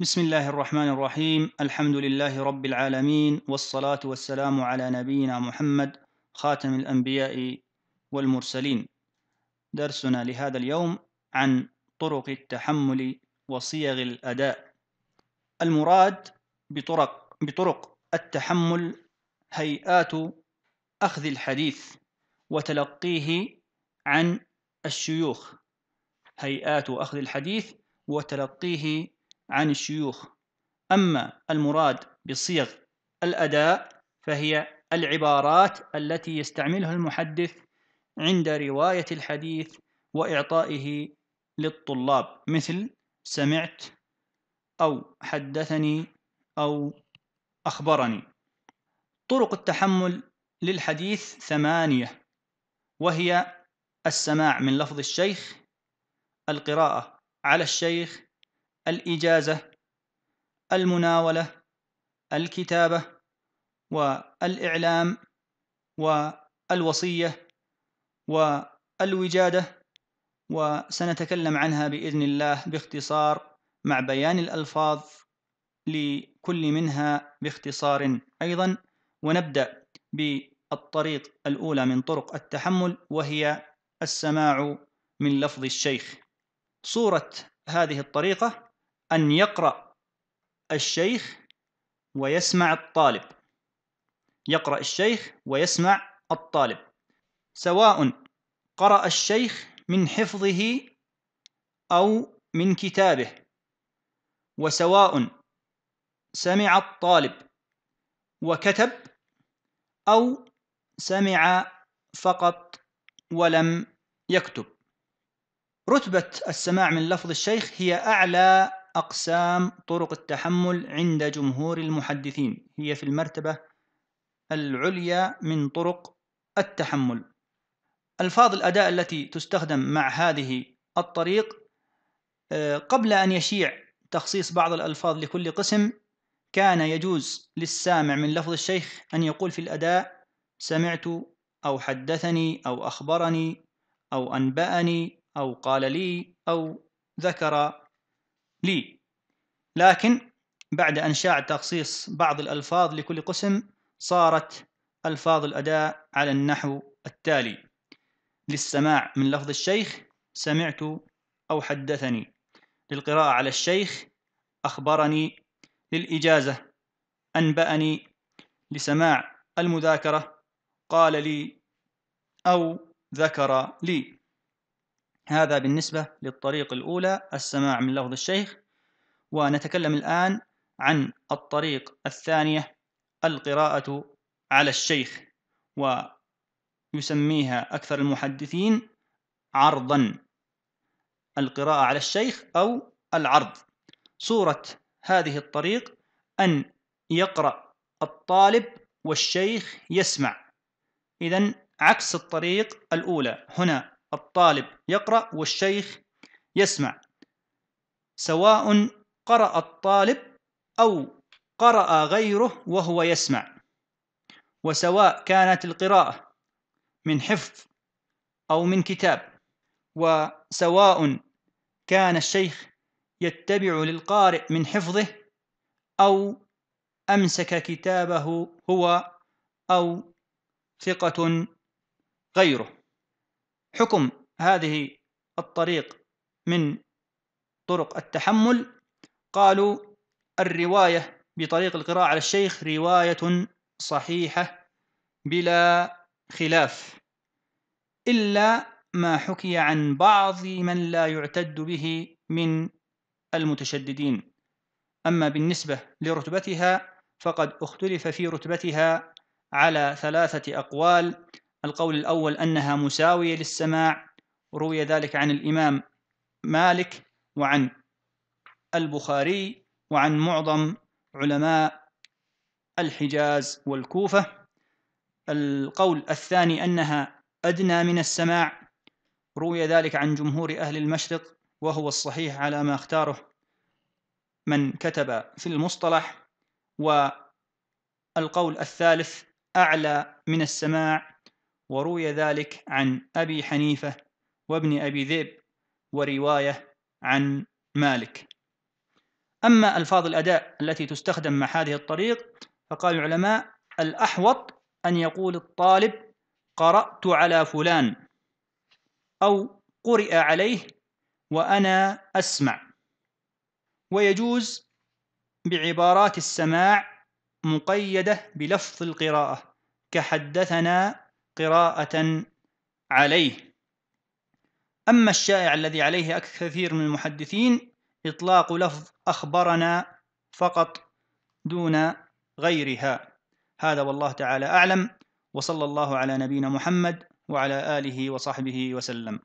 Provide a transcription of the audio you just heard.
بسم الله الرحمن الرحيم الحمد لله رب العالمين والصلاة والسلام على نبينا محمد خاتم الأنبياء والمرسلين درسنا لهذا اليوم عن طرق التحمل وصيغ الأداء المراد بطرق, بطرق التحمل هيئات أخذ الحديث وتلقيه عن الشيوخ هيئات أخذ الحديث وتلقيه عن الشيوخ أما المراد بصيغ الأداء فهي العبارات التي يستعملها المحدث عند رواية الحديث وإعطائه للطلاب مثل سمعت أو حدثني أو أخبرني طرق التحمل للحديث ثمانية وهي السماع من لفظ الشيخ القراءة على الشيخ الإجازة المناولة الكتابة والإعلام والوصية والوجادة وسنتكلم عنها بإذن الله باختصار مع بيان الألفاظ لكل منها باختصار أيضا ونبدأ بالطريق الأولى من طرق التحمل وهي السماع من لفظ الشيخ صورة هذه الطريقة أن يقرأ الشيخ ويسمع الطالب يقرأ الشيخ ويسمع الطالب سواء قرأ الشيخ من حفظه أو من كتابه وسواء سمع الطالب وكتب أو سمع فقط ولم يكتب رتبة السماع من لفظ الشيخ هي أعلى أقسام طرق التحمل عند جمهور المحدثين هي في المرتبة العليا من طرق التحمل ألفاظ الأداء التي تستخدم مع هذه الطريق آه، قبل أن يشيع تخصيص بعض الألفاظ لكل قسم كان يجوز للسامع من لفظ الشيخ أن يقول في الأداء سمعت أو حدثني أو أخبرني أو أنبأني أو قال لي أو ذكر لي لكن بعد أن شاع تخصيص بعض الألفاظ لكل قسم صارت ألفاظ الأداء على النحو التالي للسماع من لفظ الشيخ سمعت أو حدثني للقراءة على الشيخ أخبرني للإجازة أنبأني لسماع المذاكرة قال لي أو ذكر لي هذا بالنسبة للطريق الأولى السماع من لفظ الشيخ ونتكلم الآن عن الطريق الثانية القراءة على الشيخ ويسميها أكثر المحدثين عرضا القراءة على الشيخ أو العرض صورة هذه الطريق أن يقرأ الطالب والشيخ يسمع إذا عكس الطريق الأولى هنا الطالب يقرأ والشيخ يسمع سواء قرأ الطالب أو قرأ غيره وهو يسمع وسواء كانت القراءة من حفظ أو من كتاب وسواء كان الشيخ يتبع للقارئ من حفظه أو أمسك كتابه هو أو ثقة غيره حكم هذه الطريق من طرق التحمل قالوا الرواية بطريق القراءة على الشيخ رواية صحيحة بلا خلاف إلا ما حكي عن بعض من لا يعتد به من المتشددين أما بالنسبة لرتبتها فقد اختلف في رتبتها على ثلاثة أقوال القول الأول أنها مساوية للسماع روي ذلك عن الإمام مالك وعن البخاري وعن معظم علماء الحجاز والكوفة القول الثاني أنها أدنى من السماع روي ذلك عن جمهور أهل المشرق وهو الصحيح على ما اختاره من كتب في المصطلح والقول الثالث أعلى من السماع وروي ذلك عن أبي حنيفة وابن أبي ذئب ورواية عن مالك أما ألفاظ الأداء التي تستخدم مع هذه الطريق فقال العلماء الأحوط أن يقول الطالب قرأت على فلان أو قرئ عليه وأنا أسمع ويجوز بعبارات السماع مقيدة بلفظ القراءة كحدثنا قراءة عليه أما الشائع الذي عليه كثير من المحدثين إطلاق لفظ أخبرنا فقط دون غيرها هذا والله تعالى أعلم وصلى الله على نبينا محمد وعلى آله وصحبه وسلم